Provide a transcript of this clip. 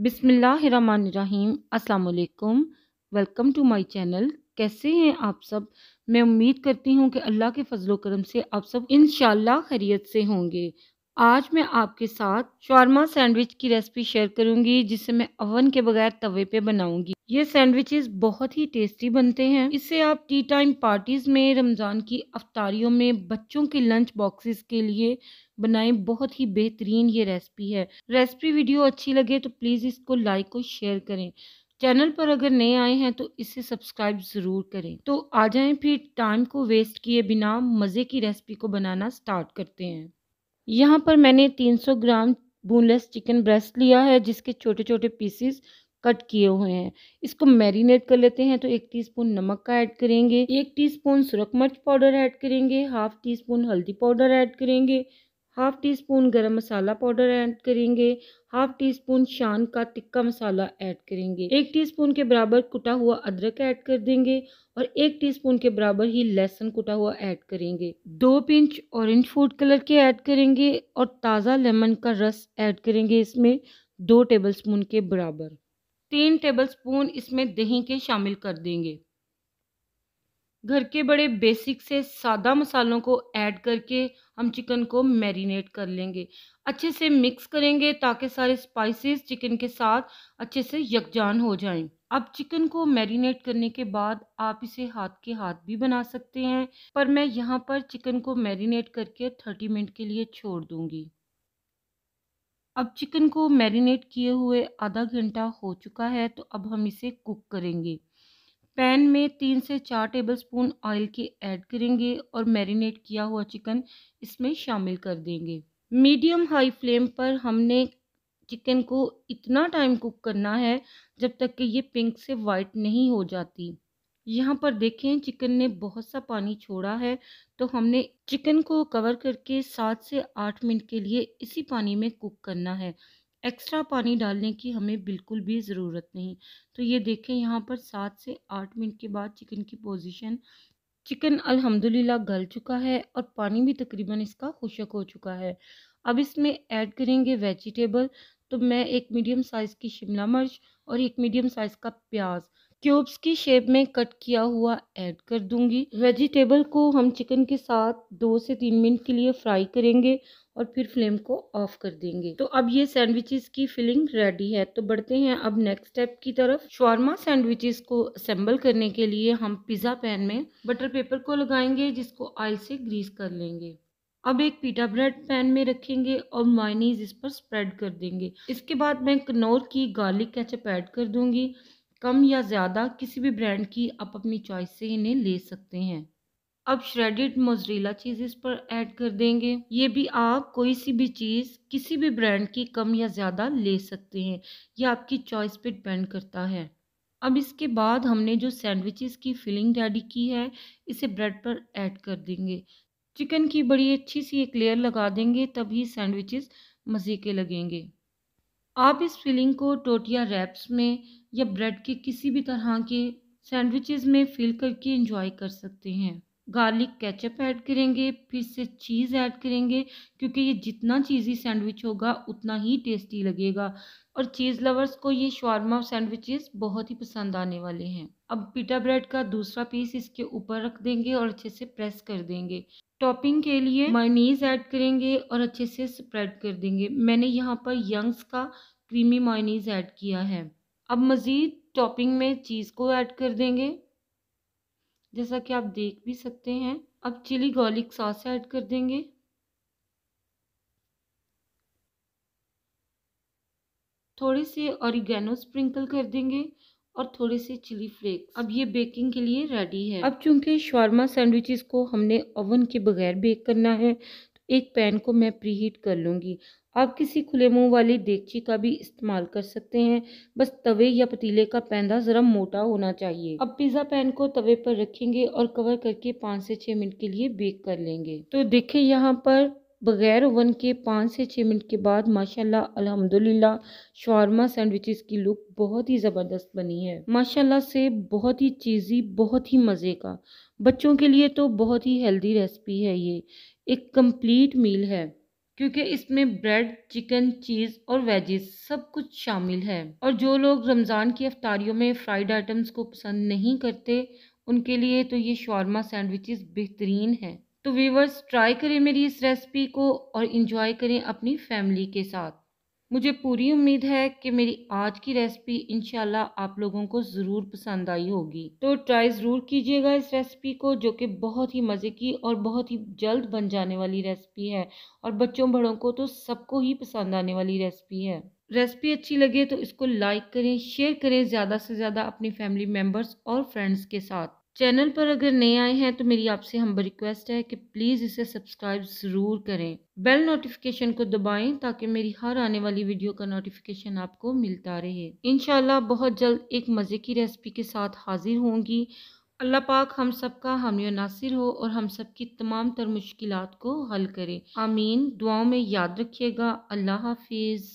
बिसमीम् अल्लाम welcome to my channel कैसे हैं आप सब मैं उम्मीद करती हूँ कि अल्लाह के फजलो करम से आप सब इन खैरियत से होंगे आज मैं आपके साथ शौरमा सैंडविच की रेसिपी शेयर करूँगी जिसे मैं अवन के बगैर तवे पे बनाऊँगी ये सैंडविचेस बहुत ही टेस्टी बनते हैं इससे आप टी टाइम पार्टीज़ में रमज़ान की अफतारियों में बच्चों के लंच बॉक्सेस के लिए बनाए बहुत ही बेहतरीन ये रेसिपी है रेसिपी वीडियो अच्छी लगे तो प्लीज़ इसको लाइक और शेयर करें चैनल पर अगर नए आए हैं तो इसे सब्सक्राइब ज़रूर करें तो आ जाएं फिर टाइम को वेस्ट किए बिना मज़े की रेसिपी को बनाना स्टार्ट करते हैं यहाँ पर मैंने 300 ग्राम बोनलेस चिकन ब्रेस्ट लिया है जिसके छोटे छोटे पीसेस कट किए हुए हैं इसको मैरिनेट कर लेते हैं तो एक टीस्पून नमक का ऐड करेंगे एक टीस्पून सुरख मिर्च पाउडर ऐड करेंगे हाफ टी स्पून हल्दी पाउडर ऐड करेंगे half teaspoon garam masala powder add करेंगे हाफ टी स्पून शान का तिक्का मसाला ऐड करेंगे एक टी स्पून के बराबर कुटा हुआ अदरक ऐड कर देंगे और एक टी स्पून के बराबर ही लहसुन कुटा हुआ ऐड करेंगे दो पिंच ऑरेंज फूड कलर के ऐड करेंगे और ताज़ा लेमन का रस ऐड करेंगे इसमें दो टेबलस्पून के बराबर तीन टेबलस्पून इसमें दही के शामिल कर देंगे घर के बड़े बेसिक से सादा मसालों को ऐड करके हम चिकन को मैरिनेट कर लेंगे अच्छे से मिक्स करेंगे ताकि सारे स्पाइसेस चिकन के साथ अच्छे से यकजान हो जाएं। अब चिकन को मैरिनेट करने के बाद आप इसे हाथ के हाथ भी बना सकते हैं पर मैं यहाँ पर चिकन को मैरिनेट करके थर्टी मिनट के लिए छोड़ दूँगी अब चिकन को मैरिनेट किए हुए आधा घंटा हो चुका है तो अब हम इसे कुक करेंगे पैन में तीन से चार टेबलस्पून ऑयल के ऐड करेंगे और मैरिनेट किया हुआ चिकन इसमें शामिल कर देंगे मीडियम हाई फ्लेम पर हमने चिकन को इतना टाइम कुक करना है जब तक कि ये पिंक से वाइट नहीं हो जाती यहाँ पर देखें चिकन ने बहुत सा पानी छोड़ा है तो हमने चिकन को कवर करके सात से आठ मिनट के लिए इसी पानी में कुक करना है एक्स्ट्रा पानी डालने की हमें बिल्कुल भी ज़रूरत नहीं तो ये देखें यहाँ पर सात से आठ मिनट के बाद चिकन की पोजीशन चिकन अल्हम्दुलिल्लाह गल चुका है और पानी भी तकरीबन इसका खुशक हो चुका है अब इसमें ऐड करेंगे वेजिटेबल तो मैं एक मीडियम साइज़ की शिमला मिर्च और एक मीडियम साइज़ का प्याज क्यूब्स की शेप में कट किया हुआ ऐड कर दूंगी वेजिटेबल को हम चिकन के साथ दो से तीन मिनट के लिए फ्राई करेंगे और फिर फ्लेम को ऑफ कर देंगे तो अब ये सैंडविचेस की फिलिंग रेडी है तो बढ़ते हैं अब नेक्स्ट स्टेप की तरफ शॉर्मा सैंडविचेस को असेंबल करने के लिए हम पिज़्ज़ा पैन में बटर पेपर को लगाएंगे जिसको आयल से ग्रीस कर लेंगे अब एक पीटा ब्रेड पैन में रखेंगे और मायनीज इस पर स्प्रेड कर देंगे इसके बाद मैं कनौर की गार्लिक कैचअप ऐड कर दूंगी कम या ज़्यादा किसी भी ब्रांड की आप अपनी चॉइस से इन्हें ले सकते हैं अब श्रेडिड मोजरीला चीज़ इस पर ऐड कर देंगे ये भी आप कोई सी भी चीज़ किसी भी ब्रांड की कम या ज़्यादा ले सकते हैं यह आपकी चॉइस पे डिपेंड करता है अब इसके बाद हमने जो सैंडविचेस की फिलिंग रेडी की है इसे ब्रेड पर ऐड कर देंगे चिकन की बड़ी अच्छी सी एक लेयर लगा देंगे तभी सैंडविचेस मज़े के लगेंगे आप इस फिलिंग को टोटिया रैप्स में या ब्रेड के किसी भी तरह के सैंडविचेस में फिल करके इंजॉय कर सकते हैं गार्लिक केचप ऐड करेंगे फिर से चीज़ ऐड करेंगे क्योंकि ये जितना चीज़ी सैंडविच होगा उतना ही टेस्टी लगेगा और चीज़ लवर्स को ये शॉर्मा सैंडविचेस बहुत ही पसंद आने वाले हैं अब पिटा ब्रेड का दूसरा पीस इसके ऊपर रख देंगे और अच्छे से प्रेस कर देंगे टॉपिंग के लिए मायनीज ऐड करेंगे और अच्छे से स्प्रेड कर देंगे मैंने यहाँ पर यंग्स का क्रीमी मायनीज ऐड किया है अब मज़ीद टॉपिंग में चीज़ को ऐड कर देंगे जैसा कि आप देख भी सकते हैं अब चिली गार्लिक सॉस ऐड कर देंगे थोड़े से ऑरिगेनो स्प्रिंकल कर देंगे और थोड़े से चिली फ्लेक्स अब ये बेकिंग के लिए रेडी है अब चूंकि शॉर्मा सैंडविचेस को हमने ओवन के बगैर बेक करना है एक पैन को मैं प्री हीट कर लूँगी आप किसी खुले मुंह वाली देगची का भी इस्तेमाल कर सकते हैं बस तवे या पतीले का पैंदा ज़रा मोटा होना चाहिए अब पिज़्ज़ा पैन को तवे पर रखेंगे और कवर करके पाँच से छः मिनट के लिए बेक कर लेंगे तो देखिए यहाँ पर बगैर ओवन के पाँच से छः मिनट के बाद माशाल्लाह अल्हम्दुलिल्लाह शवारमा सैंडविचेस की लुक बहुत ही ज़बरदस्त बनी है माशाल्लाह से बहुत ही चीज़ी बहुत ही मज़े का बच्चों के लिए तो बहुत ही हेल्दी रेसिपी है ये एक कंप्लीट मील है क्योंकि इसमें ब्रेड चिकन चीज़ और वेजेस सब कुछ शामिल है और जो लोग रमज़ान की अफतारियों में फ्राइड आइटम्स को पसंद नहीं करते उनके लिए तो ये शॉर्मा सैंडविचेस बेहतरीन हैं तो वीवर्स ट्राई करें मेरी इस रेसिपी को और इन्जॉय करें अपनी फैमिली के साथ मुझे पूरी उम्मीद है कि मेरी आज की रेसिपी इन आप लोगों को ज़रूर पसंद आई होगी तो ट्राई ज़रूर कीजिएगा इस रेसिपी को जो कि बहुत ही मज़े की और बहुत ही जल्द बन जाने वाली रेसिपी है और बच्चों बड़ों को तो सबको ही पसंद आने वाली रेसिपी है रेसिपी अच्छी लगे तो इसको लाइक करें शेयर करें ज़्यादा से ज़्यादा अपनी फैमिली मेम्बर्स और फ्रेंड्स के साथ चैनल पर अगर नए आए हैं तो मेरी आपसे हम रिक्वेस्ट है कि प्लीज़ इसे सब्सक्राइब ज़रूर करें बेल नोटिफिकेशन को दबाएं ताकि मेरी हर आने वाली वीडियो का नोटिफिकेशन आपको मिलता रहे इन बहुत जल्द एक मज़े की रेसिपी के साथ हाजिर होंगी अल्लाह पाक हम सब का हामी नासिर हो और हम सब की तमाम तर मुश्किल को हल करें आमीन दुआओं में याद रखिएगा अल्लाह हाफिज़